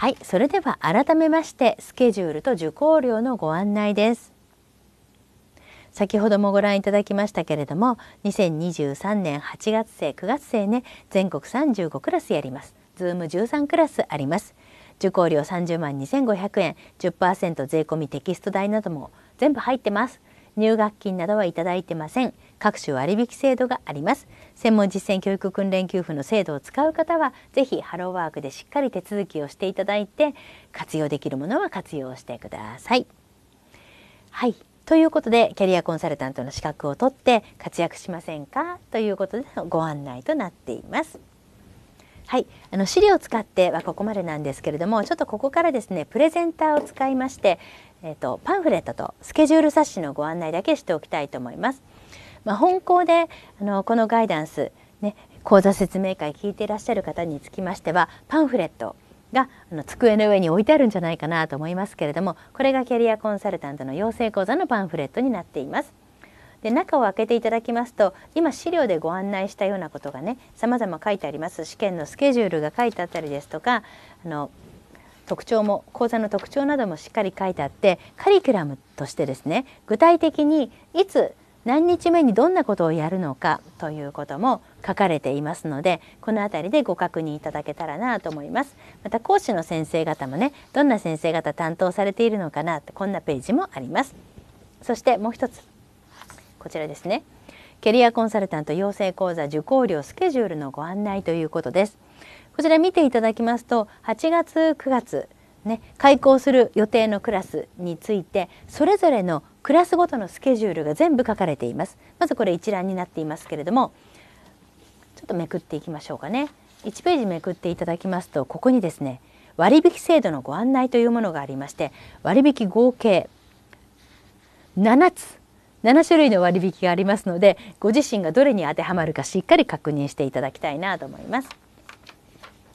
はいそれでは改めましてスケジュールと受講料のご案内です先ほどもご覧いただきましたけれども2023年8月生9月生ね全国35クラスやります Zoom 13クラスあります受講料30万2500円10%税込みテキスト代なども全部入ってます入学金などはいただいてません各種割引制度があります専門実践教育訓練給付の制度を使う方はぜひハローワークでしっかり手続きをしていただいて活用できるものは活用してください。はいということでキャリアコンサルタントの資格を取って活躍しませんかということでのご案内となっています。はい、あの資料を使ってはここまでなんですけれどもちょっとここからですねプレゼンターを使いまして、えーと、とパンフレットとスケジュール冊子のご案内だけしておきたいと思います。まあ、本校であのこのガイダンス、ね、講座説明会聞いていらっしゃる方につきましてはパンフレットがあの机の上に置いてあるんじゃないかなと思いますけれどもこれがキャリアコンサルタントの養成講座のパンフレットになっています。で中を開けていただきますと今資料でご案内したようなことがね様々書いてあります試験のスケジュールが書いてあったりですとかあの特徴も講座の特徴などもしっかり書いてあってカリキュラムとしてですね具体的にいつ何日目にどんなことをやるのかということも書かれていますのでこの辺りでご確認いただけたらなと思いますまた講師の先生方もねどんな先生方担当されているのかなってこんなページもありますそしてもう一つこちらですねキャリアコンサルタント養成講座受講料スケジュールのご案内ということですこちら見ていただきますと8月9月ね、開校する予定のクラスについてそれぞれのクラスごとのスケジュールが全部書かれていますまずこれ一覧になっていますけれどもちょっとめくっていきましょうかね1ページめくっていただきますとここにですね割引制度のご案内というものがありまして割引合計7つ7種類の割引がありますのでご自身がどれに当てはまるかしっかり確認していただきたいなと思います。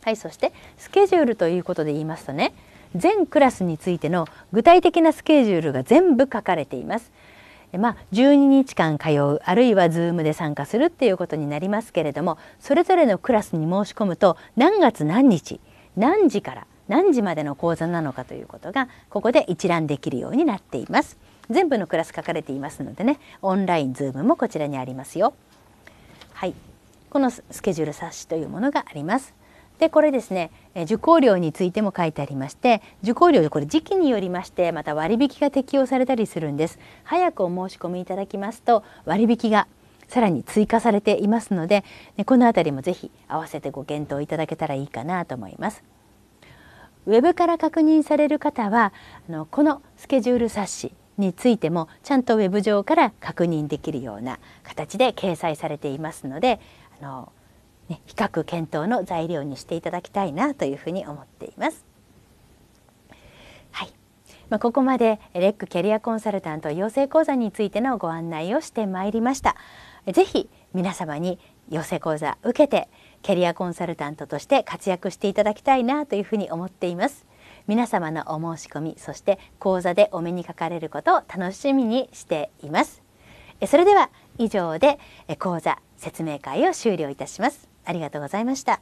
はいそしてスケジュールということで言いますとね全クラスについての具体的なスケジュールが全部書かれています。まあ、12日間通うあるいは Zoom で参加するっていうことになりますけれどもそれぞれのクラスに申し込むと何月何日何時から何時までの講座なのかということがここで一覧できるようになっています。全部のクラス書かれていますのでねオンライン Zoom もこちらにありますよ。はい、このスケジュール冊子というものがあります。でこれですね受講料についても書いてありまして受講料これ時期によりましてまた割引が適用されたりするんです早くお申し込みいただきますと割引がさらに追加されていますので、ね、このあたりもぜひ合わせてご検討いただけたらいいかなと思いますウェブから確認される方はあのこのスケジュール冊子についてもちゃんとウェブ上から確認できるような形で掲載されていますのであのね、比較検討の材料にしていただきたいなというふうに思っています。はいまあ、ここまでレックキャリアコンサルタント養成講座についてのご案内をしてまいりました。ぜひ皆様に養成講座受けてキャリアコンサルタントとして活躍していただきたいなというふうに思っています。皆様のお申し込みそして講座でお目にかかれることを楽しみにしています。それでは以上で講座説明会を終了いたします。ありがとうございました。